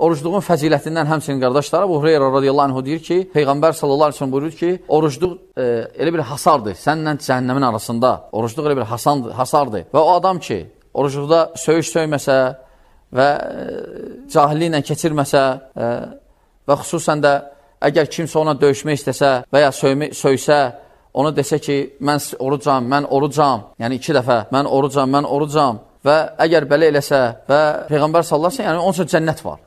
orucluğun fəzilətindən həmçinin qardaşlara bu Hureyra radiyallahu anh deyir ki, Peyğəmbər sallallahu aleyhi buyurur ki, orucluq e, elə bir hasardır. Sənlə cəhənnəmin arasında orucluq elə bir hasandır, hasardır. Və o adam ki, orucluqda söyüş söyməsə və e, cahili ilə keçirməsə e, və xüsusən də əgər kimsə ona döyüşmək istəsə və ya söymə, söysə, ona desə ki, mən orucam, mən orucam, yəni iki dəfə, mən orucam, mən orucam və əgər belə eləsə və Peyğəmbər sallarsa, yəni onun üçün cənnət var.